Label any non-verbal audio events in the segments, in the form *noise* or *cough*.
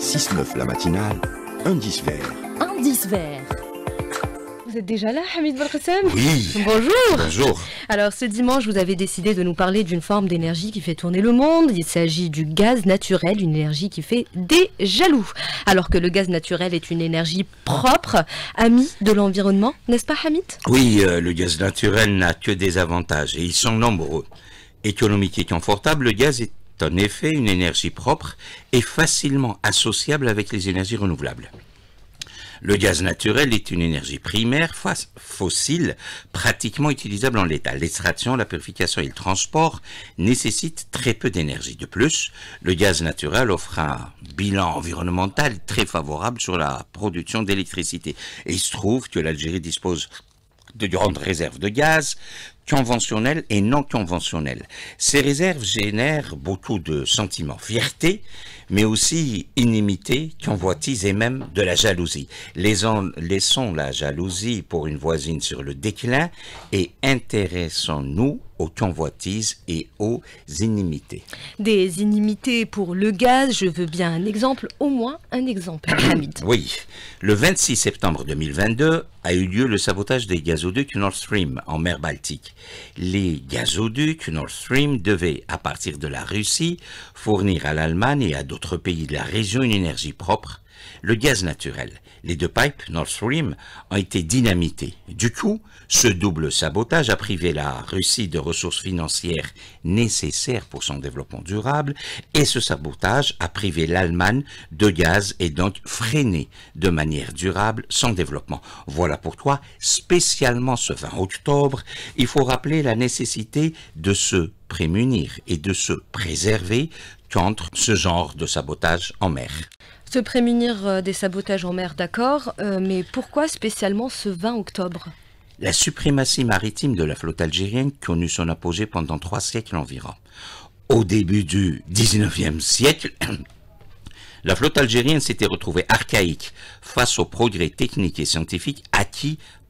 6-9 la matinale, indice vert. 10 vert. Vous êtes déjà là, Hamid Oui. Bonjour. Bonjour. Alors, ce dimanche, vous avez décidé de nous parler d'une forme d'énergie qui fait tourner le monde. Il s'agit du gaz naturel, une énergie qui fait des jaloux. Alors que le gaz naturel est une énergie propre, amie de l'environnement, n'est-ce pas, Hamid Oui, euh, le gaz naturel n'a que des avantages et ils sont nombreux. Économique et confortable, le gaz est en effet une énergie propre et facilement associable avec les énergies renouvelables. Le gaz naturel est une énergie primaire fossile pratiquement utilisable en l'état. L'extraction, la purification et le transport nécessitent très peu d'énergie. De plus, le gaz naturel offre un bilan environnemental très favorable sur la production d'électricité. Et il se trouve que l'Algérie dispose de grandes réserves de gaz, conventionnel et non conventionnelles. Ces réserves génèrent beaucoup de sentiments, fierté, mais aussi inimité, convoitise et même de la jalousie. laissons la jalousie pour une voisine sur le déclin et intéressons-nous aux convoitises et aux inimités. Des inimités pour le gaz, je veux bien un exemple, au moins un exemple, *coughs* Hamid. oui, le 26 septembre 2022 a eu lieu le sabotage des gazoducs Nord Stream en mer Baltique. Les gazoducs Nord Stream devaient, à partir de la Russie, fournir à l'Allemagne et à d'autres pays de la région une énergie propre le gaz naturel, les deux pipes Nord Stream, ont été dynamités. Du coup, ce double sabotage a privé la Russie de ressources financières nécessaires pour son développement durable et ce sabotage a privé l'Allemagne de gaz et donc freiné de manière durable son développement. Voilà pourquoi, spécialement ce 20 octobre, il faut rappeler la nécessité de se prémunir et de se préserver contre ce genre de sabotage en mer. Se prémunir euh, des sabotages en mer, d'accord, euh, mais pourquoi spécialement ce 20 octobre La suprématie maritime de la flotte algérienne connut son apogée pendant trois siècles environ. Au début du 19e siècle, *clears throat* la flotte algérienne s'était retrouvée archaïque face aux progrès techniques et scientifiques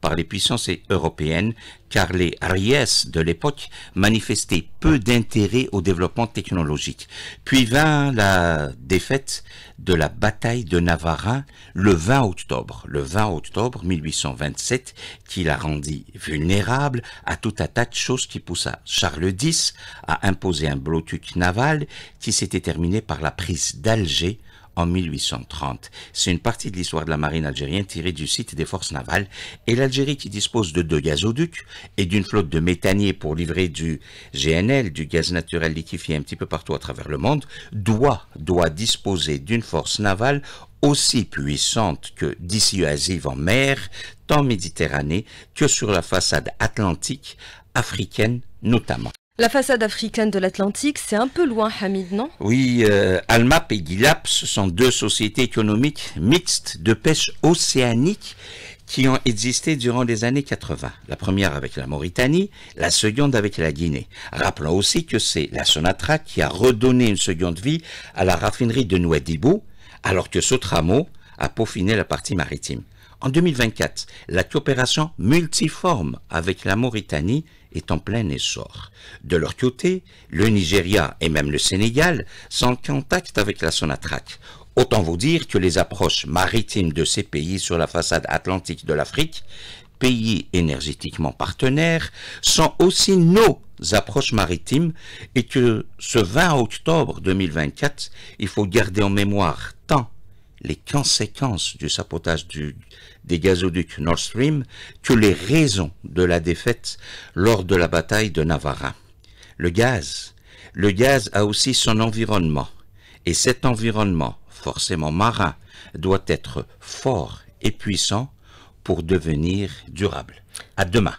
par les puissances européennes, car les Ries de l'époque manifestaient peu d'intérêt au développement technologique. Puis vint la défaite de la bataille de Navarra le 20 octobre, le 20 octobre 1827, qui la rendit vulnérable à toute attaque, chose de choses qui poussa Charles X à imposer un blocus naval qui s'était terminé par la prise d'Alger en 1830. C'est une partie de l'histoire de la marine algérienne tirée du site des forces navales et l'Algérie qui dispose de deux gazoducs et d'une flotte de méthaniers pour livrer du GNL, du gaz naturel liquéfié un petit peu partout à travers le monde, doit, doit disposer d'une force navale aussi puissante que dissuasive en mer, tant Méditerranée que sur la façade atlantique, africaine notamment. La façade africaine de l'Atlantique, c'est un peu loin, Hamid, non Oui, euh, Almap et Gilap, ce sont deux sociétés économiques mixtes de pêche océanique qui ont existé durant les années 80. La première avec la Mauritanie, la seconde avec la Guinée. Rappelons aussi que c'est la Sonatra qui a redonné une seconde vie à la raffinerie de Nouadhibou, alors que Sotramo, à peaufiner la partie maritime. En 2024, la coopération multiforme avec la Mauritanie est en plein essor. De leur côté, le Nigeria et même le Sénégal sont en contact avec la Sonatrac. Autant vous dire que les approches maritimes de ces pays sur la façade atlantique de l'Afrique, pays énergétiquement partenaires, sont aussi nos approches maritimes et que ce 20 octobre 2024, il faut garder en mémoire tant les conséquences du sabotage du, des gazoducs Nord Stream que les raisons de la défaite lors de la bataille de Navarra. Le gaz, le gaz a aussi son environnement, et cet environnement, forcément marin, doit être fort et puissant pour devenir durable. À demain.